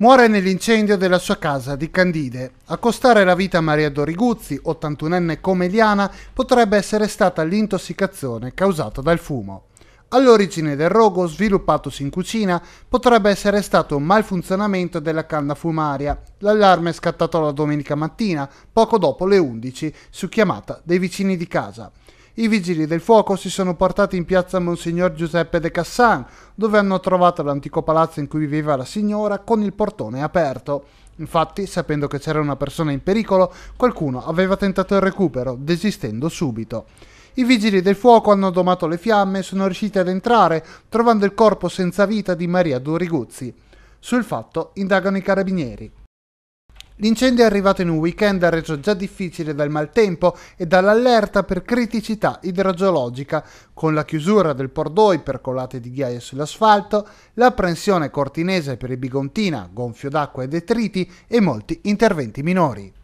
muore nell'incendio della sua casa di Candide. A costare la vita a Maria Doriguzzi, 81enne comediana, potrebbe essere stata l'intossicazione causata dal fumo. All'origine del rogo, sviluppatosi in cucina, potrebbe essere stato un malfunzionamento della canna fumaria. L'allarme è scattato la domenica mattina, poco dopo le 11, su chiamata dei vicini di casa. I vigili del fuoco si sono portati in piazza Monsignor Giuseppe de Cassan, dove hanno trovato l'antico palazzo in cui viveva la signora con il portone aperto. Infatti, sapendo che c'era una persona in pericolo, qualcuno aveva tentato il recupero, desistendo subito. I vigili del fuoco hanno domato le fiamme e sono riusciti ad entrare, trovando il corpo senza vita di Maria Duriguzzi. Sul fatto indagano i carabinieri. L'incendio è arrivato in un weekend reso già difficile dal maltempo e dall'allerta per criticità idrogeologica, con la chiusura del Pordoi per colate di ghiaia sull'asfalto, l'apprensione cortinese per i Bigontina, gonfio d'acqua e detriti e molti interventi minori.